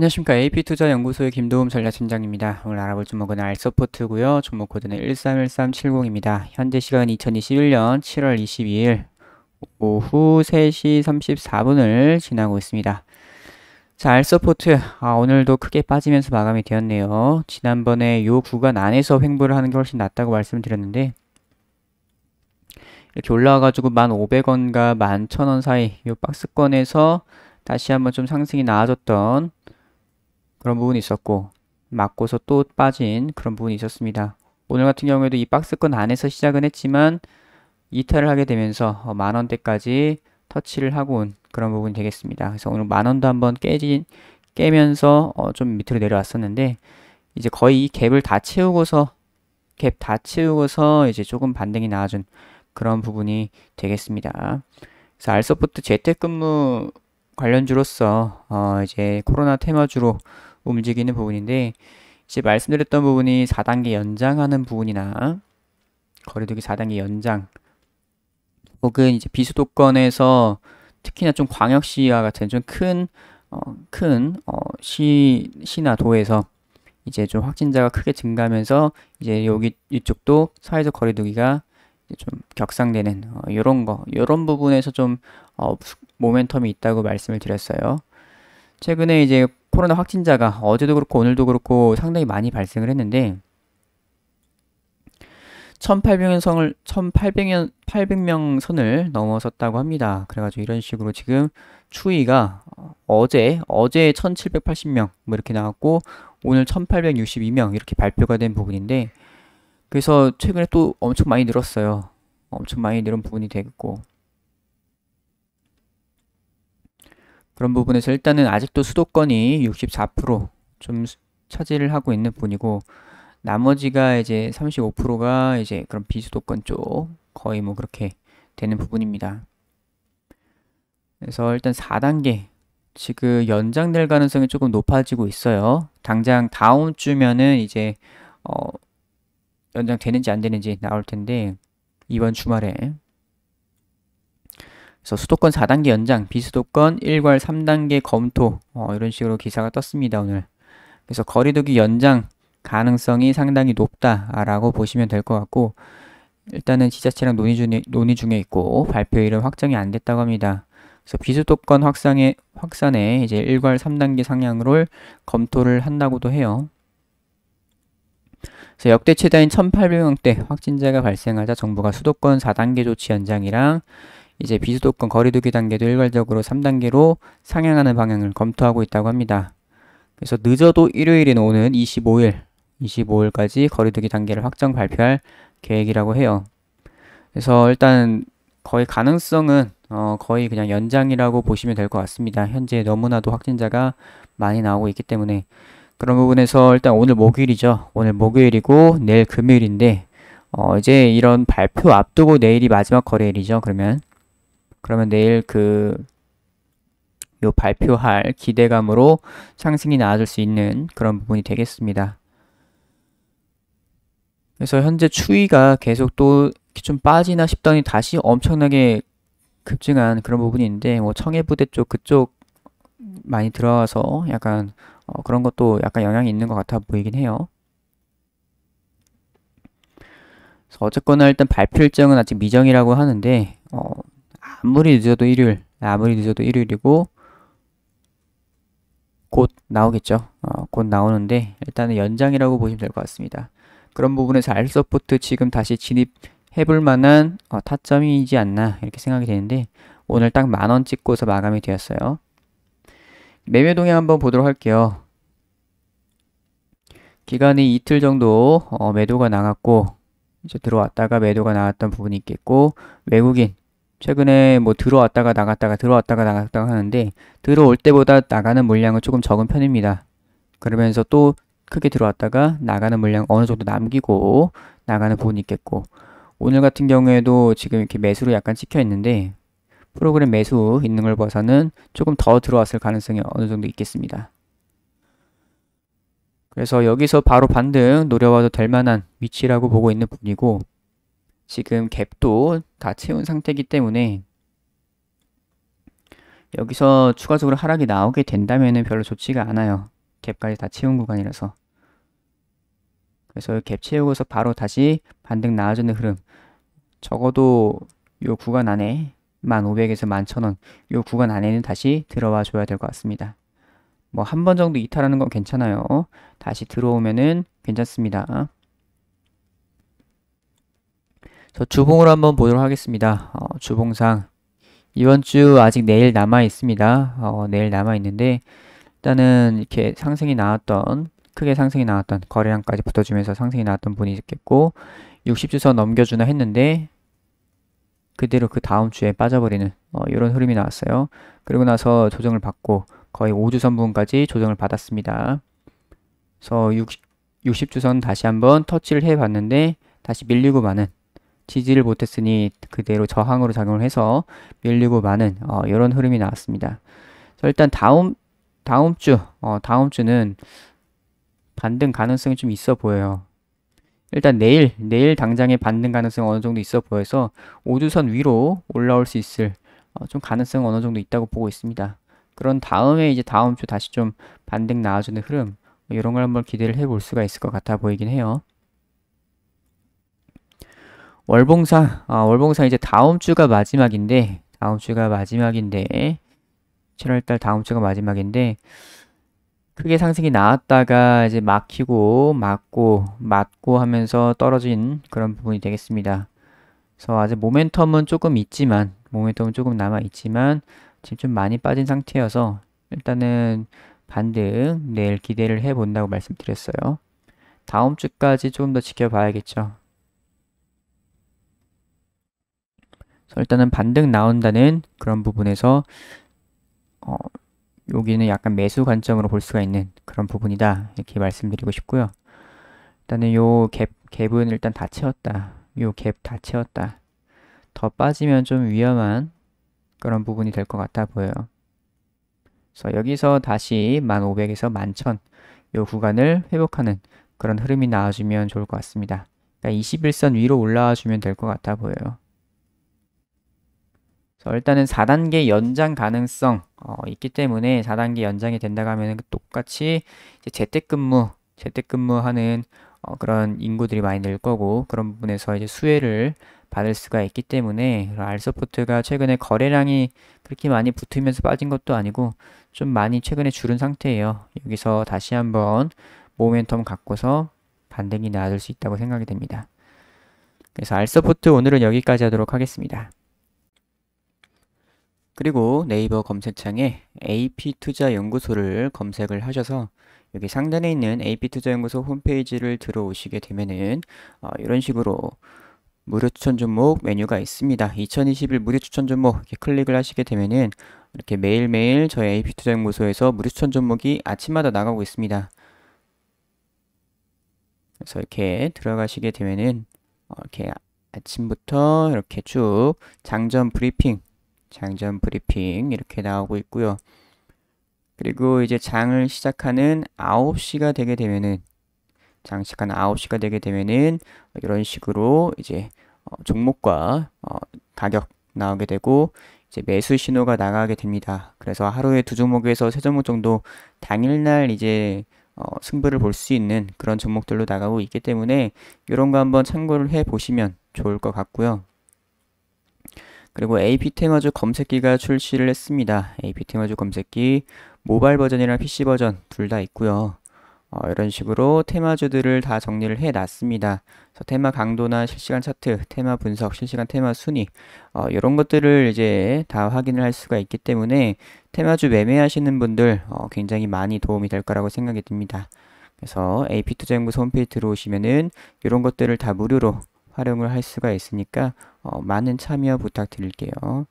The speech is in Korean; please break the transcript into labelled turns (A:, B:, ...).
A: 안녕하십니까 AP투자연구소의 김도움 전략팀장입니다. 오늘 알아볼 종목은 알서포트고요. 종목 코드는 131370입니다. 현재 시간 2021년 7월 22일 오후 3시 34분을 지나고 있습니다. 자, 알서포트. 아, 오늘도 크게 빠지면서 마감이 되었네요. 지난번에 요 구간 안에서 횡보를 하는 게 훨씬 낫다고 말씀드렸는데 이렇게 올라와가지고 1,500원과 11,000원 사이 요 박스권에서 다시 한번 좀 상승이 나아졌던 그런 부분이 있었고 맞고서 또 빠진 그런 부분이 있었습니다. 오늘 같은 경우에도 이 박스권 안에서 시작은 했지만 이탈을 하게 되면서 어, 만원대까지 터치를 하고 온 그런 부분이 되겠습니다. 그래서 오늘 만원도 한번 깨진, 깨면서 어좀 밑으로 내려왔었는데 이제 거의 이 갭을 다 채우고서 갭 다 채우고서 이제 조금 반등이 나와준 그런 부분이 되겠습니다. 그래서 알서포트 재택근무 관련주로서 어 이제 코로나 테마주로 움직이는 부분인데 이제 말씀드렸던 부분이 4단계 연장하는 부분이나 거리두기 4단계 연장 혹은 이제 비수도권에서 특히나 좀 광역시와 같은 좀큰큰 어, 큰, 어, 시 시나 도에서 이제 좀 확진자가 크게 증가하면서 이제 여기 이쪽도 사회적 거리두기가 좀 격상되는 어, 이런 거 이런 부분에서 좀 어, 모멘텀이 있다고 말씀을 드렸어요. 최근에 이제 코로나 확진자가 어제도 그렇고 오늘도 그렇고 상당히 많이 발생을 했는데 1,800명 선을 1,800명 선을 넘어섰다고 합니다. 그래가지고 이런 식으로 지금 추위가 어제 어제 1,780명 뭐 이렇게 나왔고 오늘 1,862명 이렇게 발표가 된 부분인데 그래서 최근에 또 엄청 많이 늘었어요. 엄청 많이 늘은 부분이 되겠고 그런 부분에서 일단은 아직도 수도권이 64%좀 차지를 하고 있는 분이고 나머지가 이제 35%가 이제 그런 비수도권 쪽 거의 뭐 그렇게 되는 부분입니다. 그래서 일단 4단계 지금 연장될 가능성이 조금 높아지고 있어요. 당장 다음 주면은 이제 어 연장되는지 안 되는지 나올 텐데 이번 주말에 그래서 수도권 4단계 연장, 비수도권 1괄 3단계 검토 어, 이런 식으로 기사가 떴습니다 오늘. 그래서 거리두기 연장 가능성이 상당히 높다라고 보시면 될 것 같고 일단은 지자체랑 논의 중에, 논의 중에 있고 발표일은 확정이 안 됐다고 합니다. 그래서 비수도권 확산에 확산에 이제 1괄 3단계 상향을 검토를 한다고도 해요. 그래서 역대 최다인 1,800명대 확진자가 발생하자 정부가 수도권 4단계 조치 연장이랑 이제 비수도권 거리두기 단계도 일괄적으로 3단계로 상향하는 방향을 검토하고 있다고 합니다. 그래서 늦어도 일요일인 오는 25일, 25일까지 거리두기 단계를 확정 발표할 계획이라고 해요. 그래서 일단 거의 가능성은 어, 거의 그냥 연장이라고 보시면 될 것 같습니다. 현재 너무나도 확진자가 많이 나오고 있기 때문에 그런 부분에서 일단 오늘 목요일이죠. 오늘 목요일이고 내일 금요일인데 어, 이제 이런 발표 앞두고 내일이 마지막 거래일이죠. 그러면 그러면 내일 그 요 발표할 기대감으로 상승이 나아질 수 있는 그런 부분이 되겠습니다. 그래서 현재 추위가 계속 또 좀 빠지나 싶더니 다시 엄청나게 급증한 그런 부분이 있는데 뭐 청해부대 쪽 그쪽 많이 들어와서 약간 어 그런 것도 약간 영향이 있는 것 같아 보이긴 해요. 어쨌거나 일단 발표 일정은 아직 미정이라고 하는데 아무리 늦어도 일요일, 아무리 늦어도 일요일이고 곧 나오겠죠. 어, 곧 나오는데 일단은 연장이라고 보시면 될 것 같습니다. 그런 부분에서 알 서포트 지금 다시 진입해볼 만한 어, 타점이지 않나 이렇게 생각이 되는데 오늘 딱 만원 찍고서 마감이 되었어요. 매매 동향 한번 보도록 할게요. 기간이 이틀 정도 어, 매도가 나갔고 이제 들어왔다가 매도가 나왔던 부분이 있겠고 외국인 최근에 뭐 들어왔다가 나갔다가 들어왔다가 나갔다가 하는데 들어올 때보다 나가는 물량은 조금 적은 편입니다. 그러면서 또 크게 들어왔다가 나가는 물량 어느 정도 남기고 나가는 부분이 있겠고 오늘 같은 경우에도 지금 이렇게 매수로 약간 찍혀 있는데 프로그램 매수 있는 걸 봐서는 조금 더 들어왔을 가능성이 어느 정도 있겠습니다. 그래서 여기서 바로 반등 노려봐도 될 만한 위치라고 보고 있는 분이고 지금 갭도 다 채운 상태이기 때문에 여기서 추가적으로 하락이 나오게 된다면 별로 좋지가 않아요. 갭까지 다 채운 구간이라서. 그래서 갭 채우고서 바로 다시 반등 나아지는 흐름. 적어도 요 구간 안에 1,500에서 11,000원 요 구간 안에는 다시 들어와 줘야 될 것 같습니다. 뭐 한 번 정도 이탈하는 건 괜찮아요. 다시 들어오면은 괜찮습니다. 저 주봉을 한번 보도록 하겠습니다. 어, 주봉상 이번 주 아직 내일 남아 있습니다. 어, 내일 남아 있는데 일단은 이렇게 상승이 나왔던 크게 상승이 나왔던 거래량까지 붙어주면서 상승이 나왔던 분이 있겠고 60주선 넘겨주나 했는데 그대로 그 다음 주에 빠져버리는 어, 이런 흐름이 나왔어요. 그리고 나서 조정을 받고 거의 5주선 분까지 조정을 받았습니다. 그래서 60, 60주선 다시 한번 터치를 해봤는데 다시 밀리고 마는 지지를 못했으니 그대로 저항으로 작용을 해서 밀리고 마는 어, 이런 흐름이 나왔습니다. 자, 일단 다음 다음 주 어, 다음 주는 반등 가능성이 좀 있어 보여요. 일단 내일 내일 당장의 반등 가능성 어느 정도 있어 보여서 5주선 위로 올라올 수 있을 어, 좀 가능성 어느 정도 있다고 보고 있습니다. 그런 다음에 이제 다음 주 다시 좀 반등 나와주는 흐름 이런 뭐 걸 한번 기대를 해볼 수가 있을 것 같아 보이긴 해요. 월봉상, 아, 월봉상 이제 다음 주가 마지막인데, 다음 주가 마지막인데, 7월달 다음 주가 마지막인데, 크게 상승이 나왔다가 이제 막히고, 막고 맞고 하면서 떨어진 그런 부분이 되겠습니다. 그래서 아직 모멘텀은 조금 있지만, 모멘텀은 조금 남아있지만, 지금 좀 많이 빠진 상태여서, 일단은 반등 내일 기대를 해본다고 말씀드렸어요. 다음 주까지 조금 더 지켜봐야겠죠. 그래서 일단은 반등 나온다는 그런 부분에서 어, 여기는 약간 매수 관점으로 볼 수가 있는 그런 부분이다 이렇게 말씀드리고 싶고요 일단은 요 갭, 갭은 일단 다 채웠다 요 갭 다 채웠다 더 빠지면 좀 위험한 그런 부분이 될 것 같아 보여요 그래서 여기서 다시 1500에서 11,000요 구간을 회복하는 그런 흐름이 나와주면 좋을 것 같습니다 그러니까 21선 위로 올라와 주면 될 것 같아 보여요 그래서 일단은 4단계 연장 가능성 어, 있기 때문에 4단계 연장이 된다고 하면 그 똑같이 재택근무, 재택근무하는 어, 그런 인구들이 많이 늘 거고 그런 부분에서 이제 수혜를 받을 수가 있기 때문에 알서포트가 최근에 거래량이 그렇게 많이 붙으면서 빠진 것도 아니고 좀 많이 최근에 줄은 상태예요. 여기서 다시 한번 모멘텀 갖고서 반등이 나아질 수 있다고 생각이 됩니다. 그래서 알서포트 오늘은 여기까지 하도록 하겠습니다. 그리고 네이버 검색창에 AP투자연구소를 검색을 하셔서 여기 상단에 있는 AP투자연구소 홈페이지를 들어오시게 되면은 어, 이런 식으로 무료 추천 종목 메뉴가 있습니다. 2021 무료 추천 종목 이렇게 클릭을 하시게 되면은 이렇게 매일매일 저희 AP투자연구소에서 무료 추천 종목이 아침마다 나가고 있습니다. 그래서 이렇게 들어가시게 되면은 어, 이렇게 아침부터 이렇게 쭉 장전 브리핑 장전 브리핑 이렇게 나오고 있고요. 그리고 이제 장을 시작하는 9시가 되게 되면은 장 시간 9시가 되게 되면은 이런 식으로 이제 어, 종목과 어, 가격 나오게 되고 이제 매수 신호가 나가게 됩니다. 그래서 하루에 두 종목에서 세 종목 정도 당일날 이제 어, 승부를 볼 수 있는 그런 종목들로 나가고 있기 때문에 이런 거 한번 참고를 해 보시면 좋을 것 같고요. 그리고 AP 테마주 검색기가 출시를 했습니다. AP 테마주 검색기 모바일 버전이랑 PC 버전 둘 다 있고요. 어, 이런 식으로 테마주들을 다 정리를 해 놨습니다. 테마 강도나 실시간 차트, 테마 분석, 실시간 테마 순위, 어, 이런 것들을 이제 다 확인을 할 수가 있기 때문에 테마주 매매하시는 분들 어, 굉장히 많이 도움이 될 거라고 생각이 듭니다. 그래서 AP투자연구소 홈페이지 들어오시면은 이런 것들을 다 무료로 활용을 할 수가 있으니까 어, 많은 참여 부탁드릴게요.